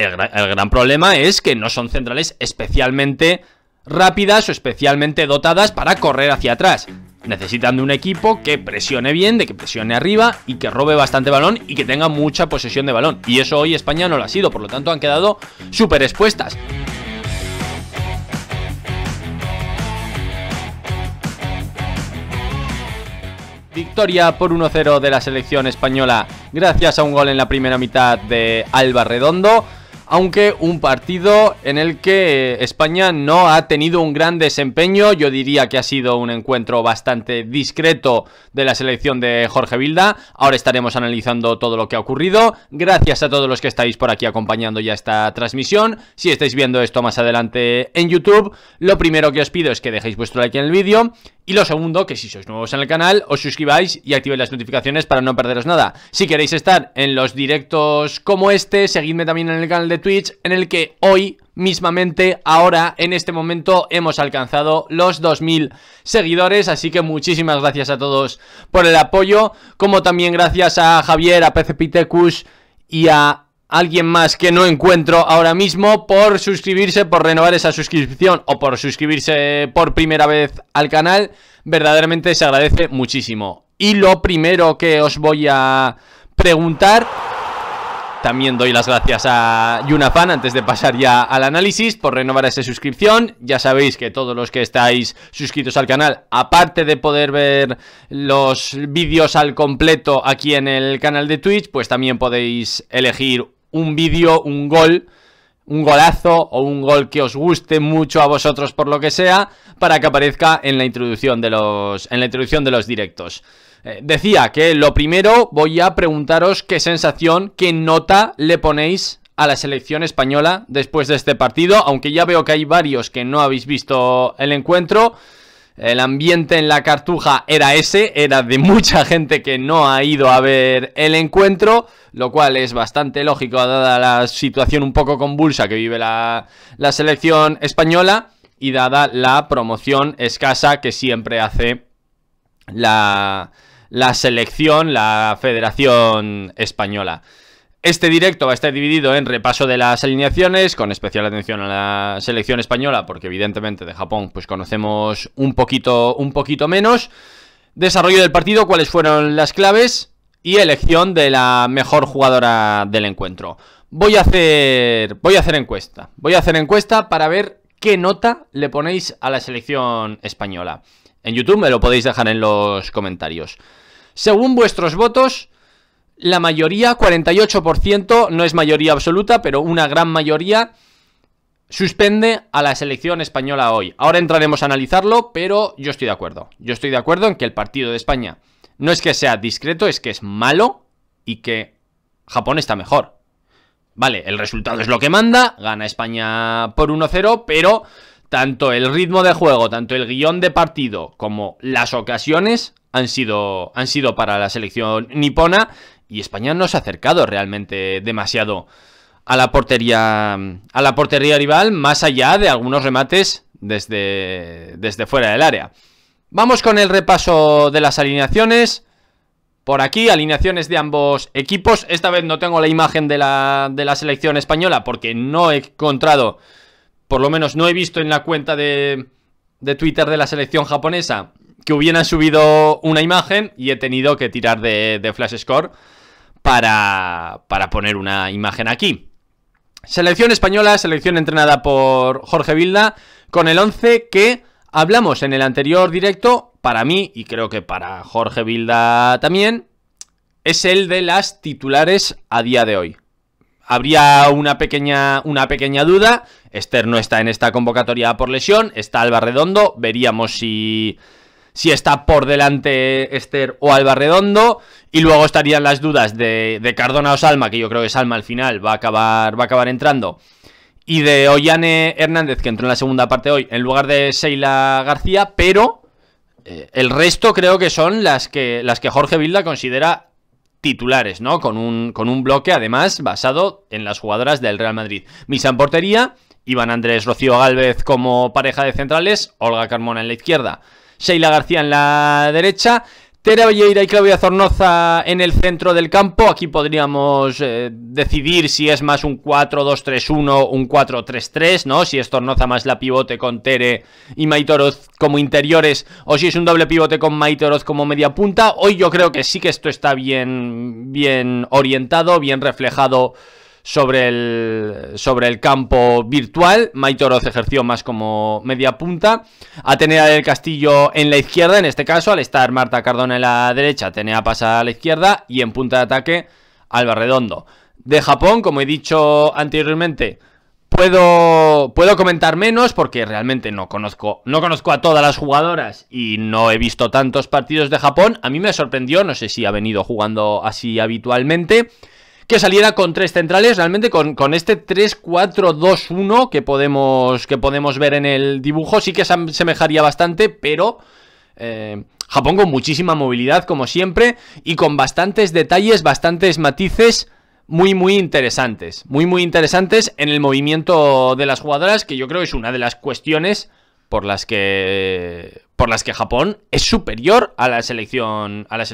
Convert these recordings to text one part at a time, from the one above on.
El, gran problema es que no son centrales especialmente rápidas o especialmente dotadas para correr hacia atrás. Necesitan de un equipo que presione bien, de que presione arriba y que robe bastante balón y que tenga mucha posesión de balón. Y eso hoy España no lo ha sido, por lo tanto han quedado súper expuestas. Victoria por 1-0 de la selección española gracias a un gol en la primera mitad de Alba Redondo aunque un partido en el que España no ha tenido un gran desempeño, yo diría que ha sido un encuentro bastante discreto de la selección de Jorge Vilda, ahora estaremos analizando todo lo que ha ocurrido, gracias a todos los que estáis por aquí acompañando ya esta transmisión, si estáis viendo esto más adelante en YouTube, lo primero que os pido es que dejéis vuestro like en el vídeo y lo segundo, que si sois nuevos en el canal, os suscribáis y activéis las notificaciones para no perderos nada. Si queréis estar en los directos como este, seguidme también en el canal de Twitch, en el que hoy mismamente ahora en este momento hemos alcanzado los 2000 seguidores así que muchísimas gracias a todos por el apoyo como también gracias a Javier, a PCPitecus y a alguien más que no encuentro ahora mismo por suscribirse, por renovar esa suscripción o por suscribirse por primera vez al canal, verdaderamente se agradece muchísimo. Y lo primero que os voy a preguntar, también doy las gracias a YunaFan antes de pasar ya al análisis por renovar esa suscripción. Ya sabéis que todos los que estáis suscritos al canal, aparte de poder ver los vídeos al completo aquí en el canal de Twitch, pues también podéis elegir un vídeo, un gol, un golazo o un gol que os guste mucho a vosotros por lo que sea, para que aparezca en la introducción de los, en la introducción de los directos. Eh, decía que lo primero voy a preguntaros qué sensación, qué nota le ponéis a la selección española después de este partido, aunque ya veo que hay varios que no habéis visto el encuentro. El ambiente en la cartuja era ese, era de mucha gente que no ha ido a ver el encuentro, lo cual es bastante lógico dada la situación un poco convulsa que vive la, selección española y dada la promoción escasa que siempre hace la selección, la Federación Española. Este directo va a estar dividido en repaso de las alineaciones, con especial atención a la selección española, porque evidentemente de Japón pues conocemos un poquito, un poquito menos. Desarrollo del partido, cuáles fueron las claves y elección de la mejor jugadora del encuentro. Voy a hacer, voy a hacer encuesta, voy a hacer encuesta para ver qué nota le ponéis a la selección española. En YouTube me lo podéis dejar en los comentarios. Según vuestros votos, la mayoría, 48%, no es mayoría absoluta, pero una gran mayoría, suspende a la selección española hoy. Ahora entraremos a analizarlo, pero yo estoy de acuerdo. Yo estoy de acuerdo en que el partido de España no es que sea discreto, es que es malo y que Japón está mejor. Vale, el resultado es lo que manda, gana España por 1-0, pero tanto el ritmo de juego, tanto el guión de partido como las ocasiones han sido, han sido para la selección nipona y España no se ha acercado realmente demasiado a la portería a la portería rival más allá de algunos remates desde desde fuera del área. Vamos con el repaso de las alineaciones. Por aquí, alineaciones de ambos equipos. Esta vez no tengo la imagen de la, selección española porque no he encontrado, por lo menos no he visto en la cuenta de, de Twitter de la selección japonesa que hubieran subido una imagen y he tenido que tirar de, de Flash Score para, poner una imagen aquí. Selección española, selección entrenada por Jorge Vilda, con el 11 que hablamos en el anterior directo, para mí y creo que para Jorge Vilda también, es el de las titulares a día de hoy. Habría una pequeña, una pequeña duda, Esther no está en esta convocatoria por lesión, está Alba Redondo, veríamos si si está por delante Esther o Alba Redondo. Y luego estarían las dudas de, de, Cardona o Salma, que yo creo que Salma al final va a acabar, va a acabar entrando. Y de Ollane Hernández, que entró en la segunda parte hoy, en lugar de Seila García, pero eh, el resto creo que son las que, las que Jorge Vilda considera titulares, ¿no? Con un, con un bloque, además, basado en las jugadoras del Real Madrid. Misa en portería, Iván Andrés Rocío Gálvez como pareja de centrales, Olga Carmona en la izquierda. Sheila García en la derecha. Tere Valleira y Claudia Zornoza en el centro del campo. Aquí podríamos eh, decidir si es más un 4-2-3-1, un 4-3-3, ¿no? Si es Zornoza más la pivote con Tere y Maitoroz como interiores, o si es un doble pivote con Maitoroz como media punta. Hoy yo creo que sí que esto está bien, bien orientado, bien reflejado sobre el, sobre el campo virtual. Maitoroz ejerció más como media punta. Atenea del Castillo en la izquierda, en este caso, al estar Marta Cardona en la derecha, Atenea pasa a la izquierda y en punta de ataque Alba Redondo. De Japón, como he dicho anteriormente, puedo, puedo comentar menos porque realmente no conozco, no conozco a todas las jugadoras y no he visto tantos partidos de Japón. A mí me sorprendió, no sé si ha venido jugando así habitualmente que saliera con tres centrales, realmente con, este 3-4-2-1 que podemos, que podemos ver en el dibujo, sí que se asemejaría bastante, pero... Eh, Japón con muchísima movilidad, como siempre, y con bastantes detalles, bastantes matices muy, muy interesantes. Muy, muy interesantes en el movimiento de las jugadoras, que yo creo es una de las cuestiones por las que por las que Japón es superior a la selección a la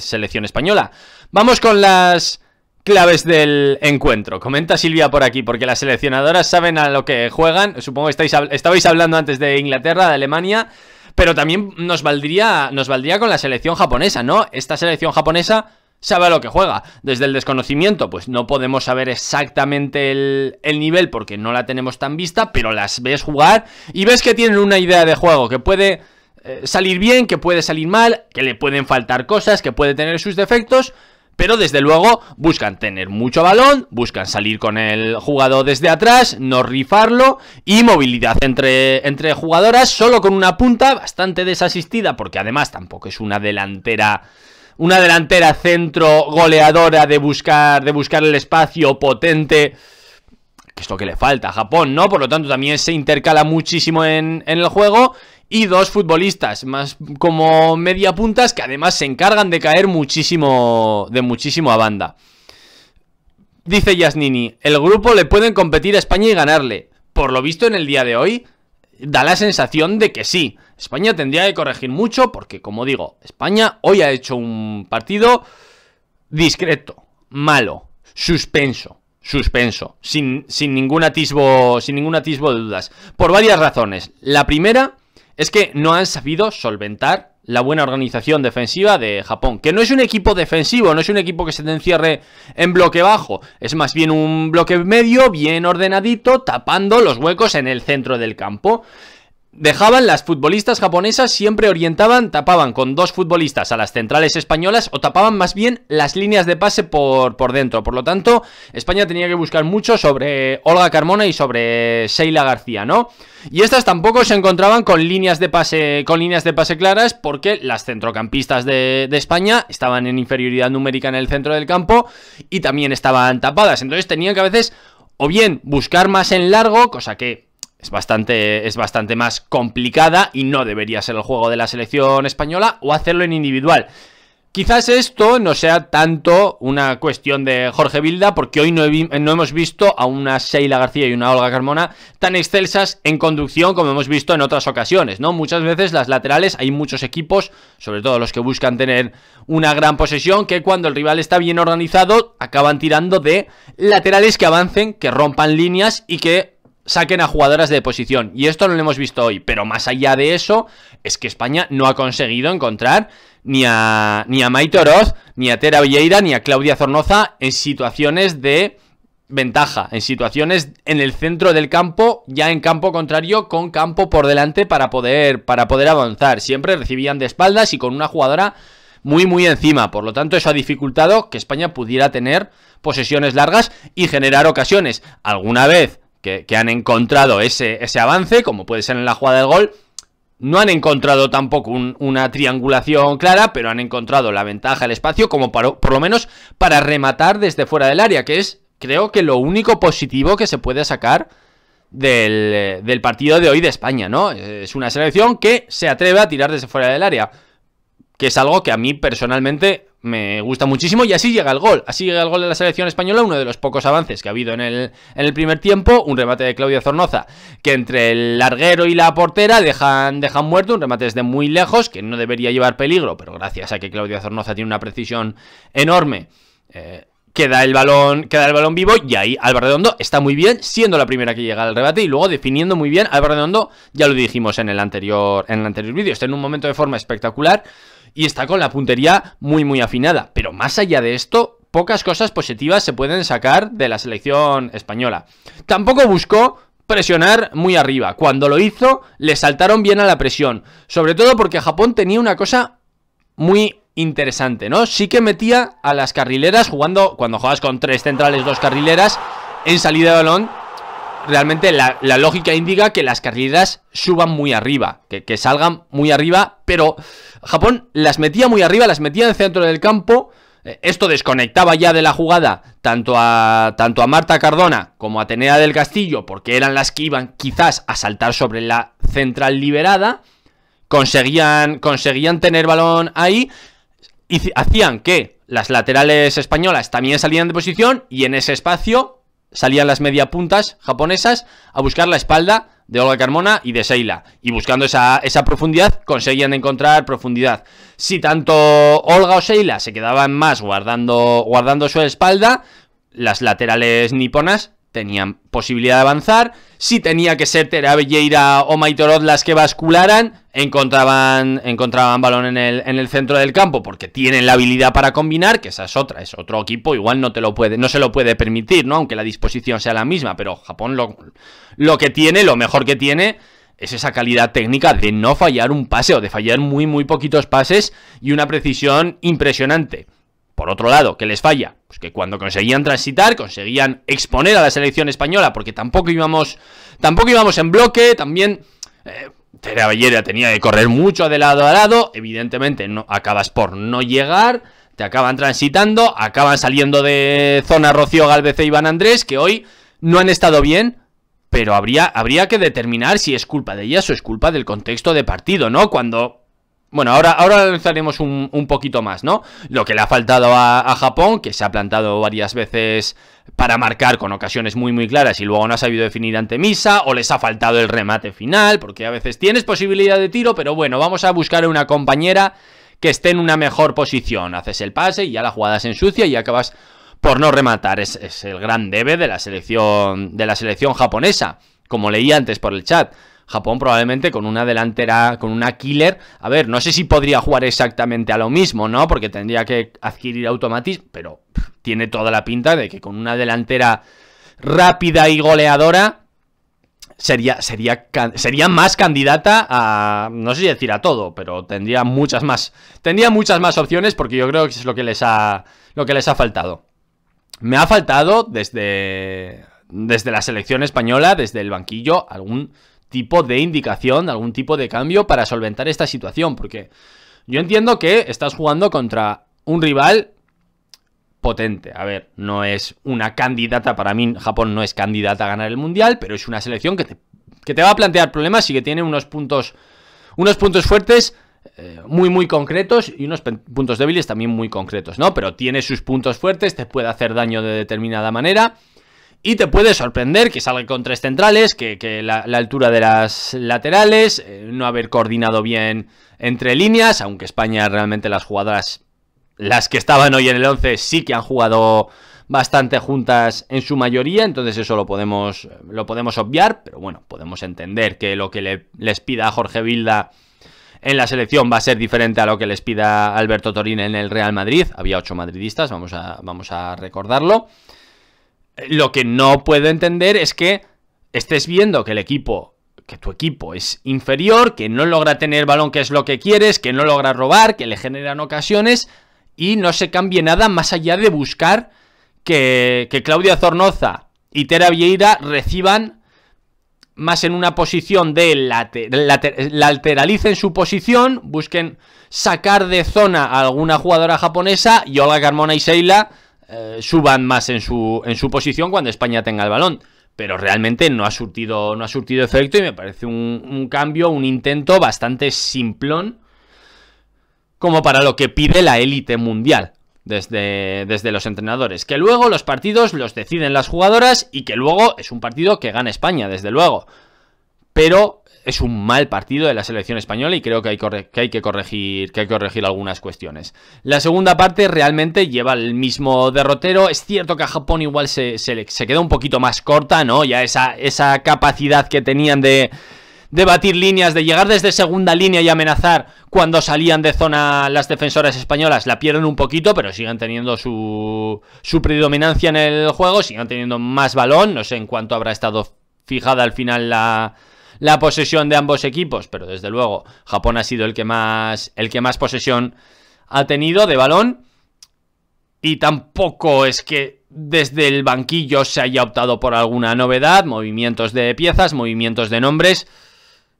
selección española. Vamos con las claves del encuentro. Comenta Silvia por aquí, porque las seleccionadoras saben a lo que juegan. Supongo que estáis, estabais hablando antes de Inglaterra, de Alemania, pero también nos valdría, nos valdría con la selección japonesa, ¿no? Esta selección japonesa sabe a lo que juega. Desde el desconocimiento, pues no podemos saber exactamente el, nivel porque no la tenemos tan vista, pero las ves jugar y ves que tienen una idea de juego que puede eh, salir bien, que puede salir mal, que le pueden faltar cosas, que puede tener sus defectos, pero desde luego buscan tener mucho balón, buscan salir con el jugador desde atrás, no rifarlo y movilidad entre, entre jugadoras, solo con una punta bastante desasistida, porque además tampoco es una delantera una delantera centro goleadora de buscar, de buscar el espacio potente, que es lo que le falta a Japón, ¿no? Por lo tanto, también se intercala muchísimo en, en el juego y dos futbolistas, más como media puntas que además se encargan de caer muchísimo, de muchísimo a banda. Dice Yasnini, el grupo le pueden competir a España y ganarle. Por lo visto en el día de hoy, da la sensación de que sí. España tendría que corregir mucho porque, como digo, España hoy ha hecho un partido discreto, malo, suspenso, suspenso, sin, sin ningún atisbo, sin ningún atisbo de dudas. Por varias razones. La primera es que no han sabido solventar la buena organización defensiva de Japón, que no es un equipo defensivo, no es un equipo que se te encierre en bloque bajo, es más bien un bloque medio bien ordenadito, tapando los huecos en el centro del campo dejaban las futbolistas japonesas siempre orientaban, tapaban con dos futbolistas a las centrales españolas o tapaban más bien las líneas de pase por, por dentro. Por lo tanto, España tenía que buscar mucho sobre Olga Carmona y sobre Sheila García, ¿no? Y estas tampoco se encontraban con líneas de pase, con líneas de pase claras porque las centrocampistas de, de España estaban en inferioridad numérica en el centro del campo y también estaban tapadas. Entonces tenían que a veces o bien buscar más en largo, cosa que es bastante, es bastante más complicada y no debería ser el juego de la selección española o hacerlo en individual. Quizás esto no sea tanto una cuestión de Jorge Bilda porque hoy no, hemos visto a una Sheila García y una Olga Carmona tan excelsas en conducción como hemos visto en otras ocasiones, ¿no? Muchas veces las laterales hay muchos equipos, sobre todo los que buscan tener una gran posesión, que cuando el rival está bien organizado acaban tirando de laterales que avancen, que rompan líneas y que saquen a jugadoras de posición. Y esto no lo hemos visto hoy. Pero más allá de eso, es que España no ha conseguido encontrar ni a, ni a Maite Oroz, ni a Tera Villeira ni a Claudia Zornoza en situaciones de ventaja, en situaciones en el centro del campo, ya en campo contrario, con campo por delante para poder, para poder avanzar. Siempre recibían de espaldas y con una jugadora muy muy encima. Por lo tanto, eso ha dificultado que España pudiera tener posesiones largas y generar ocasiones. Alguna vez que, han encontrado ese, ese, avance, como puede ser en la jugada del gol. No han encontrado tampoco una triangulación clara, pero han encontrado la ventaja, el espacio, como para, por lo menos para rematar desde fuera del área, que es creo que lo único positivo que se puede sacar del, del, partido de hoy de España, ¿no? Es una selección que se atreve a tirar desde fuera del área, que es algo que a mí personalmente me gusta muchísimo y así llega el gol. Así llega el gol de la selección española, uno de los pocos avances que ha habido en el, en el primer tiempo. Un remate de Claudia Zornoza que entre el larguero y la portera dejan, muerto. Un remate desde muy lejos que no debería llevar peligro, pero gracias a que Claudia Zornoza tiene una precisión enorme. Eh, queda el balón, queda el balón vivo y ahí Álvaro Redondo está muy bien, siendo la primera que llega al remate y luego definiendo muy bien Álvaro Redondo, ya lo dijimos en el anterior en el anterior vídeo, está en un momento de forma espectacular, y está con la puntería muy muy afinada. Pero más allá de esto, pocas cosas positivas se pueden sacar de la selección española. Tampoco buscó presionar muy arriba. Cuando lo hizo, le saltaron bien a la presión. Sobre todo porque Japón tenía una cosa muy interesante, ¿no? Sí que metía a las carrileras jugando, cuando juegas con tres centrales, dos carrileras, en salida de balón realmente la, lógica indica que las carreras suban muy arriba, que, salgan muy arriba, pero Japón las metía muy arriba, las metía en el centro del campo. Eh, esto desconectaba ya de la jugada tanto a, tanto a Marta Cardona como a Tenea del Castillo, porque eran las que iban quizás a saltar sobre la central liberada. Conseguían, conseguían tener balón ahí y hacían que las laterales españolas también salían de posición y en ese espacio salían las media puntas japonesas a buscar la espalda de Olga Carmona y de Seila. Y buscando esa, esa, profundidad, conseguían encontrar profundidad. Si tanto Olga o Seila se quedaban más guardando, guardando su espalda, las laterales niponas tenían posibilidad de avanzar. Si tenía que ser Teravelleira o Maitorot las que bascularan, encontraban, encontraban balón en el, en el, centro del campo porque tienen la habilidad para combinar, que esa es otra, es otro equipo, igual no, te lo puede, no se lo puede permitir, ¿no? aunque la disposición sea la misma, pero Japón lo, lo que tiene, lo mejor que tiene es esa calidad técnica de no fallar un pase o de fallar muy, muy poquitos pases y una precisión impresionante. Por otro lado, ¿qué les falla? Pues que cuando conseguían transitar, conseguían exponer a la selección española, porque tampoco íbamos, tampoco íbamos en bloque, también eh, Bellera tenía que correr mucho de lado a lado, evidentemente no, acabas por no llegar, te acaban transitando, acaban saliendo de zona Rocío Galvez e Iván Andrés, que hoy no han estado bien, pero habría, habría que determinar si es culpa de ellas o es culpa del contexto de partido, ¿no? Cuando bueno, ahora, ahora un, poquito más, ¿no? Lo que le ha faltado a, Japón, que se ha plantado varias veces para marcar con ocasiones muy muy claras y luego no ha sabido definir ante Misa, o les ha faltado el remate final, porque a veces tienes posibilidad de tiro, pero bueno, vamos a buscar una compañera que esté en una mejor posición. Haces el pase y ya la jugada se ensucia y acabas por no rematar. Es, el gran debe de la selección, de la selección japonesa, como leí antes por el chat. Japón probablemente con una delantera, con una killer. A ver, no sé si podría jugar exactamente a lo mismo, ¿no? Porque tendría que adquirir automatis pero tiene toda la pinta de que con una delantera rápida y goleadora sería, sería, sería más candidata a, no sé si decir a todo, pero tendría muchas más, tendría muchas más opciones porque yo creo que es lo que les ha, lo que les ha faltado. Me ha faltado desde, desde la selección española, desde el banquillo, algún tipo de indicación, algún tipo de cambio para solventar esta situación, porque yo entiendo que estás jugando contra un rival potente. A ver, no es una candidata, para mí Japón no es candidata a ganar el Mundial, pero es una selección que te, va a plantear problemas y que tiene unos puntos, unos puntos fuertes eh, muy, muy concretos y unos puntos débiles también muy concretos, ¿no? Pero tiene sus puntos fuertes, te puede hacer daño de determinada manera. Y te puede sorprender que salga con tres centrales, que, la, altura de las laterales, eh, no haber coordinado bien entre líneas, aunque España realmente las jugadoras, las que estaban hoy en el 11, sí que han jugado bastante juntas en su mayoría, entonces eso lo podemos, lo podemos obviar, pero bueno, podemos entender que lo que les pida a Jorge Vilda en la selección va a ser diferente a lo que les pida Alberto Torín en el Real Madrid. Había ocho madridistas, vamos a, vamos a recordarlo. Lo que no puedo entender es que estés viendo que el equipo, que tu equipo es inferior, que no logra tener balón que es lo que quieres, que no logra robar, que le generan ocasiones y no se cambie nada más allá de buscar que, que Claudia Zornoza y Tera Vieira reciban más en una posición de la lateralicen su posición, busquen sacar de zona a alguna jugadora japonesa y Carmona y Seila eh, suban más en su, en su posición cuando España tenga el balón. Pero realmente no ha surtido, no ha surtido efecto y me parece un, cambio, un intento bastante simplón como para lo que pide la élite mundial. Desde, desde, los entrenadores. Que luego los partidos los deciden las jugadoras y que luego es un partido que gana España, desde luego. Pero es un mal partido de la selección española y creo que hay, que, corregir, que hay que corregir algunas cuestiones. La segunda parte realmente lleva el mismo derrotero. Es cierto que a Japón igual se, se, un poquito más corta, ¿no? Ya esa, esa capacidad que tenían de de batir líneas, de llegar desde segunda línea y amenazar cuando salían de zona las defensoras españolas, la pierden un poquito, pero siguen teniendo su, su predominancia en el juego, siguen teniendo más balón, no sé en cuánto habrá estado fijada al final la, la posesión de ambos equipos, pero desde luego Japón ha sido el que más, el que más posesión ha tenido de balón. Y tampoco es que desde el banquillo se haya optado por alguna novedad, movimientos de piezas, movimientos de nombres.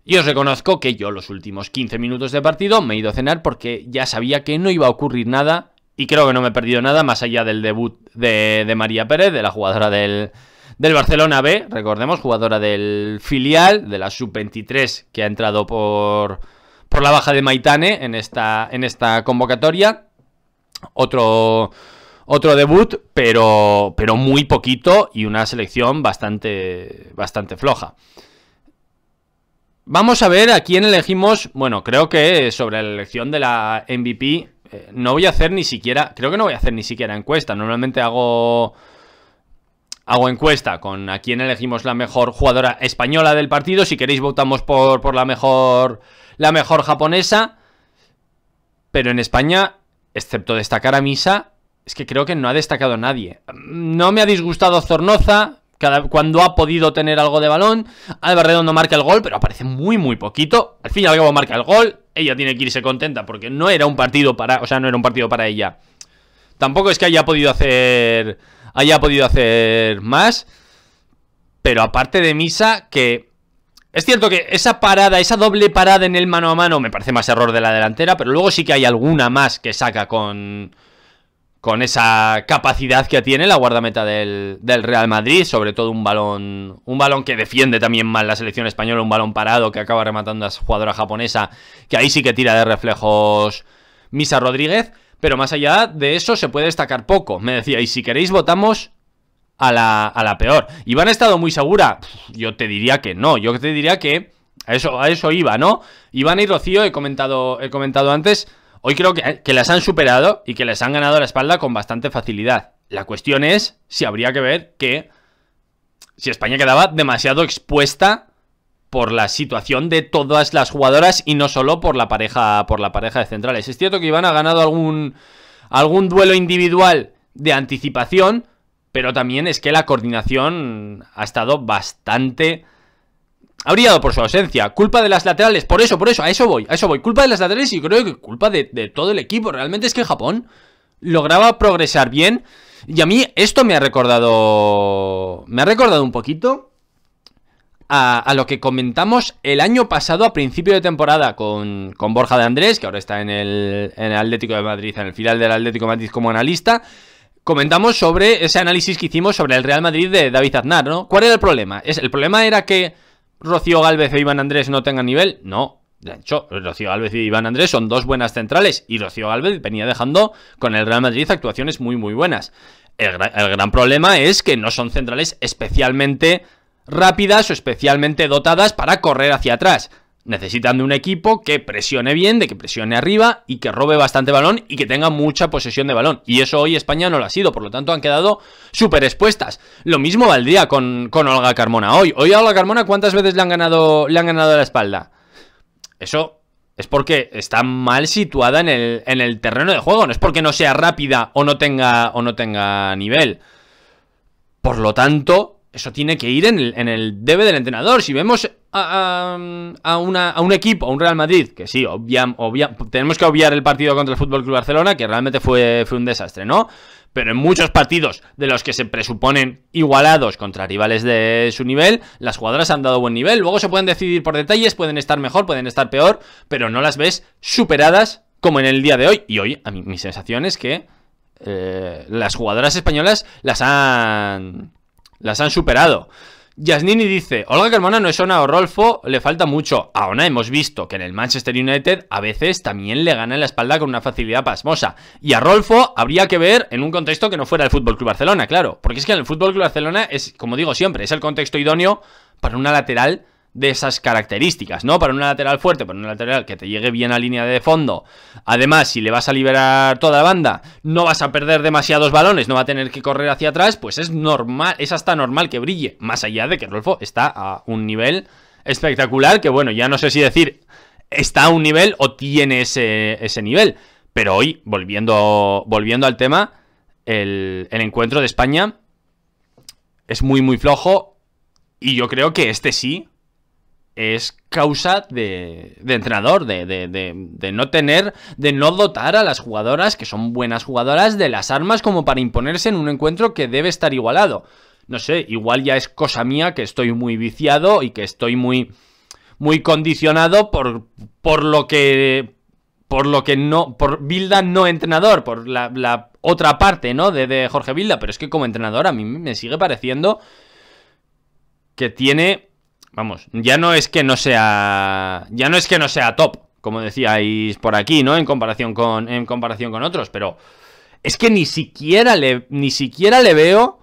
Y os reconozco que yo los últimos 15 minutos de partido me he ido a cenar porque ya sabía que no iba a ocurrir nada y creo que no me he perdido nada más allá del debut de, de María Pérez, de la jugadora del, del Barcelona B, recordemos, jugadora del filial, de la sub-23 que ha entrado por, por la baja de Maitane en esta, en esta convocatoria. Otro, otro debut, pero, pero muy poquito y una selección bastante, bastante floja. Vamos a ver a quién elegimos. Bueno, creo que sobre la elección de la MVP eh, no voy a hacer ni siquiera, creo que no voy a hacer ni siquiera encuesta. Normalmente hago hago encuesta con a quién elegimos la mejor jugadora española del partido. Si queréis votamos por, la, mejor, la mejor japonesa. Pero en España, excepto destacar a Misa, es que creo que no ha destacado nadie. No me ha disgustado Zornoza, cada, cuando ha podido tener algo de balón. Álvaro Redondo marca el gol, pero aparece muy, muy poquito. Al fin y al cabo marca el gol. Ella tiene que irse contenta porque no era un partido para... O sea, no era un partido para ella. Tampoco es que haya podido hacer haya podido hacer más. Pero aparte de Misa, que es cierto que esa parada, esa doble parada en el mano a mano me parece más error de la delantera, pero luego sí que hay alguna más que saca con, con esa capacidad que tiene la guardameta del, del, Real Madrid, sobre todo un balón, un balón que defiende también mal la selección española, un balón parado que acaba rematando a esa jugadora japonesa, que ahí sí que tira de reflejos Misa Rodríguez. Pero más allá de eso se puede destacar poco. Me decía, y si queréis votamos a la, a la peor. ¿Iván ha estado muy segura? yo te diría que no, yo te diría que... A eso, a eso iba, ¿no? Iván y Rocío, he comentado, he comentado antes, hoy creo que, que las han superado y que les han ganado la espalda con bastante facilidad. La cuestión es si habría que ver que si España quedaba demasiado expuesta por la situación de todas las jugadoras y no solo por la pareja, por la pareja de centrales. Es cierto que Iván ha ganado algún, algún duelo individual de anticipación, pero también es que la coordinación ha estado bastante... Ha brillado por su ausencia. Culpa de las laterales. Por eso, por eso, a eso voy, a eso voy. Culpa de las laterales y creo que culpa de, de todo el equipo. Realmente es que Japón lograba progresar bien. Y a mí esto me ha recordado... Me ha recordado un poquito a, lo que comentamos el año pasado a principio de temporada con, con Borja de Andrés, que ahora está en el, Atlético de Madrid, en el final del Atlético de Madrid como analista. Comentamos sobre ese análisis que hicimos sobre el Real Madrid de David Aznar, ¿no? ¿Cuál era el problema? Es, ¿El problema era que Rocío Gálvez e Iván Andrés no tengan nivel? No. De hecho, Rocío Galvez y Iván Andrés son dos buenas centrales y Rocío Gálvez venía dejando con el Real Madrid actuaciones muy, muy buenas. el, el gran problema es que no son centrales especialmente rápidas o especialmente dotadas para correr hacia atrás. Necesitan de un equipo que presione bien, de que presione arriba y que robe bastante balón y que tenga mucha posesión de balón. Y eso hoy España no lo ha sido, por lo tanto han quedado súper expuestas. Lo mismo valdría con, con Olga Carmona hoy. Hoy a Olga Carmona, ¿cuántas veces le han ganado, la espalda? Eso es porque está mal situada en el, en el terreno de juego, no es porque no sea rápida o no tenga, o no tenga nivel. Por lo tanto, eso tiene que ir en el, debe del entrenador. Si vemos a, un equipo, a un Real Madrid, que sí, obviamente tenemos que obviar el partido contra el Fútbol Barcelona, que realmente fue, fue un desastre, ¿no? Pero en muchos partidos de los que se presuponen igualados contra rivales de su nivel, las jugadoras han dado buen nivel. Luego se pueden decidir por detalles, pueden estar mejor, pueden estar peor, pero no las ves superadas como en el día de hoy. Y hoy, a mí, mi sensación es que eh, las jugadoras españolas las han las han superado. Yasnini dice, Olga Carmona no es Ona o Rolfo, le falta mucho. A hemos visto que en el Manchester United a veces también le gana la espalda con una facilidad pasmosa. Y a Rolfo habría que ver en un contexto que no fuera el Fútbol Club Barcelona, claro. Porque es que en el Fútbol Club Barcelona es, como digo siempre, es el contexto idóneo para una lateral de esas características, ¿no? Para una lateral fuerte, para una lateral que te llegue bien a línea de fondo. Además, si le vas a liberar toda la banda, no vas a perder demasiados balones, no va a tener que correr hacia atrás, pues es normal, es hasta normal que brille, más allá de que Rolfo está a un nivel espectacular, que bueno, ya no sé si decir está a un nivel o tiene ese, nivel. Pero hoy, volviendo, volviendo al tema, el, el encuentro de España es muy, muy flojo y yo creo que este sí es causa de, entrenador, de, no tener, de no dotar a las jugadoras, que son buenas jugadoras, de las armas como para imponerse en un encuentro que debe estar igualado. No sé, igual ya es cosa mía que estoy muy viciado y que estoy muy, muy condicionado por, por lo que... Por lo que no... Por Bilda no entrenador, por la, la otra parte, ¿no? De, Jorge Bilda, pero es que como entrenador a mí me sigue pareciendo que tiene Vamos, ya no es que no sea. Ya no es que no sea top, como decíais por aquí, ¿no? En comparación con, en comparación con otros, pero es que ni siquiera le, ni siquiera le veo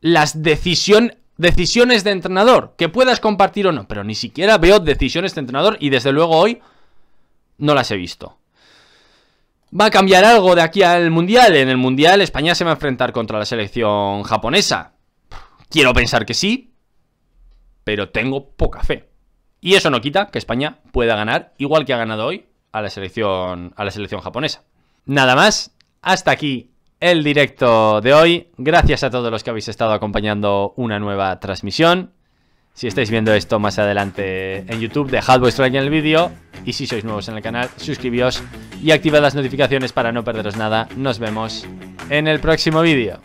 las decisiones de entrenador, que puedas compartir o no, pero ni siquiera veo decisiones de entrenador y desde luego hoy no las he visto. ¿Va a cambiar algo de aquí al Mundial? En el Mundial España se va a enfrentar contra la selección japonesa. Quiero pensar que sí, pero tengo poca fe. Y eso no quita que España pueda ganar, igual que ha ganado hoy, a la selección, a la selección japonesa. Nada más, hasta aquí el directo de hoy. Gracias a todos los que habéis estado acompañando una nueva transmisión. Si estáis viendo esto más adelante en YouTube, dejad vuestro like en el vídeo. Y si sois nuevos en el canal, suscribíos y activad las notificaciones para no perderos nada. Nos vemos en el próximo vídeo.